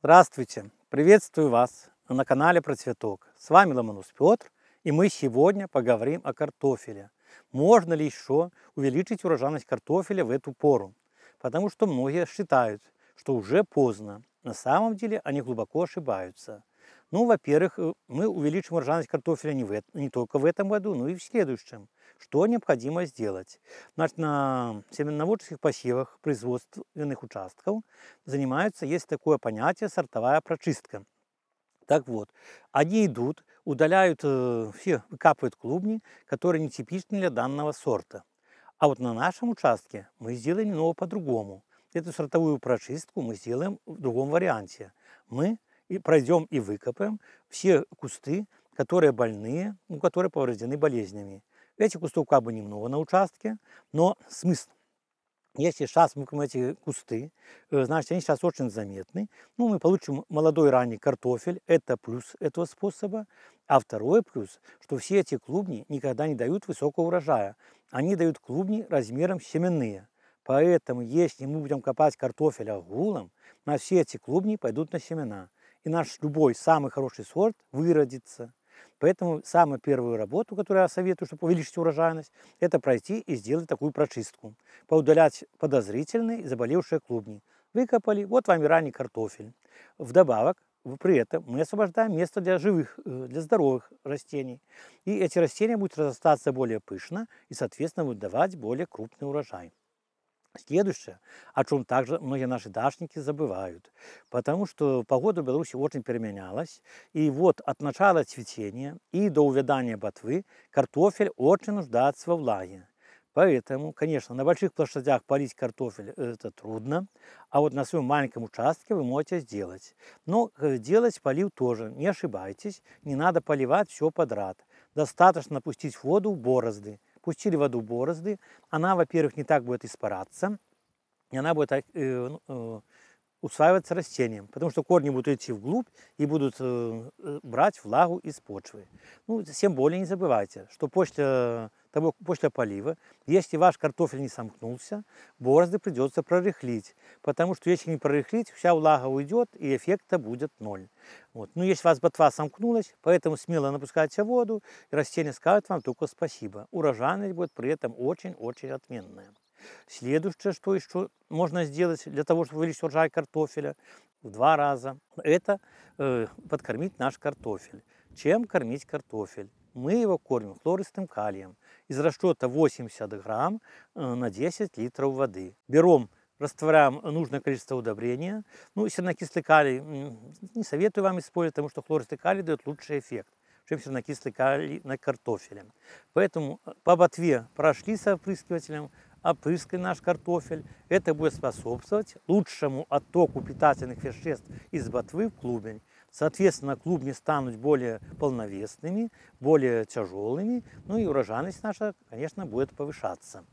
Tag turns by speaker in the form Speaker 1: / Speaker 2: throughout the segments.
Speaker 1: Здравствуйте! Приветствую вас на канале Процветок. С вами Ломонос Петр, и мы сегодня поговорим о картофеле. Можно ли еще увеличить урожайность картофеля в эту пору? Потому что многие считают, что уже поздно. На самом деле они глубоко ошибаются. Ну, во-первых, э, мы увеличим урожайность картофеля не, в, не только в этом году, но и в следующем. Что необходимо сделать? Значит, на семеноводческих посевах производственных участков занимаются, есть такое понятие «сортовая прочистка». Так вот, они идут, удаляют, э, все выкапывают клубни, которые нетипичны для данного сорта. А вот на нашем участке мы сделаем немного по-другому. Эту сортовую прочистку мы сделаем в другом варианте. Мы и пройдем и выкопаем все кусты, которые больные, ну, которые повреждены болезнями. Этих кустов как бы немного на участке, но смысл. Если сейчас мы эти кусты, э, значит, они сейчас очень заметны. Ну, мы получим молодой ранний картофель, это плюс этого способа. А второй плюс, что все эти клубни никогда не дают высокого урожая. Они дают клубни размером семенные. Поэтому, если мы будем копать картофель агулом, на все эти клубни пойдут на семена. И наш любой самый хороший сорт выродится. Поэтому самую первую работу, которую я советую, чтобы увеличить урожайность, это пройти и сделать такую прочистку. Поудалять подозрительные и заболевшие клубни. Выкопали, вот вам и ранний картофель. Вдобавок, при этом мы освобождаем место для живых, э, для здоровых растений. И эти растения будут разрастаться более пышно и, соответственно, будут давать более крупный урожай. Следующее, о чем также многие наши дашники забывают, потому что погода в Беларуси очень переменялась, и вот от начала цветения и до увядания ботвы картофель очень нуждается во влаге. Поэтому, конечно, на больших площадях полить картофель э, это трудно, а вот на своем маленьком участке вы можете сделать. Но э, делать полив тоже, не ошибайтесь, не надо поливать все подряд. Достаточно пустить воду в борозды, пустили в воду борозды, она, во-первых, не так будет испараться, и она будет э, ну, э, усваиваться растением, потому что корни будут идти вглубь и будут э, э брать влагу из почвы. Ну, совсем более не забывайте, что почта того после полива, если ваш картофель не сомкнулся, борозды придется прорыхлить, потому что если не прорыхлить, вся влага уйдет и эффекта будет ноль. Вот. но ну, если у вас ботва сомкнулась, поэтому смело напускайте воду, и растения скажут вам только спасибо. Урожайность будет при этом очень-очень отменная. Следующее, что еще можно сделать для того, чтобы увеличить урожай картофеля в два раза, это э, подкормить наш картофель. Чем кормить картофель? мы его кормим хлористым калием из расчета 80 грамм э, на 10 литров воды. Берем растворяем нужное количество удобрения. Ну, сернокислый калий не советую вам использовать, потому что хлористый калий дает лучший эффект, чем сернокислый калий на картофеле. Поэтому э, по ботве прошли с опрыскивателем, опрыскали наш картофель. Это будет способствовать лучшему оттоку питательных веществ из ботвы в клубень. Соответственно, клубни станут более полновесными, более тяжелыми, ну и урожайность наша, конечно, будет повышаться.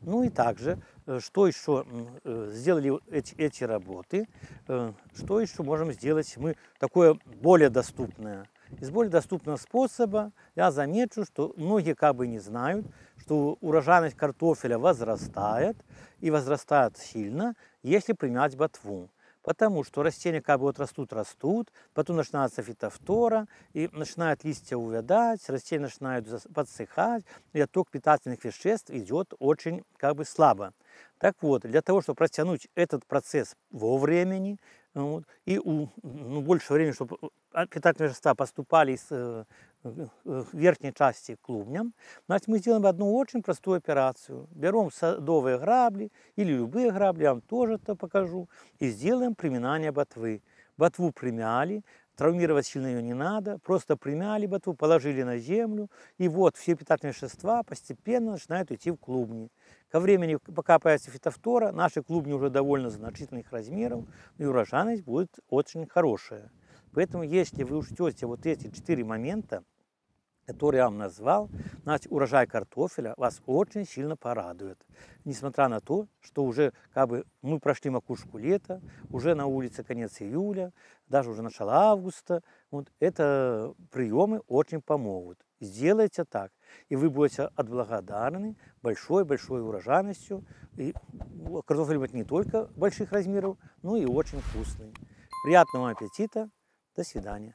Speaker 1: Ну и также, э, что еще э, сделали эти, эти работы, э, что еще можем сделать мы такое более доступное. Из более доступного способа я замечу, что многие как бы не знают, что урожайность картофеля возрастает и возрастает сильно, если принять ботву. Потому что растения как бы вот растут, растут, потом начинается фитофтора, и начинают листья увядать, растения начинают подсыхать, и отток питательных веществ идет очень как бы слабо. Так вот, для того, чтобы протянуть этот процесс во времени вот, и у, ну, больше времени, чтобы э, а, питательные вещества поступали из э, э, э, верхней части клубням, значит, мы сделаем одну очень простую операцию. Берем садовые грабли или любые грабли, я вам тоже это покажу, и сделаем приминание ботвы. Ботву примяли, Травмировать сильно ее не надо, просто примяли ботву, положили на землю, и вот все питательные вещества постепенно начинают идти в клубни. Ко времени, пока появится фитофтора, наши клубни уже довольно значительных размеров, и урожайность будет очень хорошая. Поэтому, если вы учтете вот эти четыре момента, который я вам назвал, значит, урожай картофеля вас очень сильно порадует. Несмотря на то, что уже как бы мы прошли макушку лета, уже на улице конец июля, даже уже начало августа, вот это приемы очень помогут. Сделайте так, и вы будете отблагодарны большой-большой урожайностью. И картофель будет не только больших размеров, но и очень вкусный. Приятного аппетита, до свидания.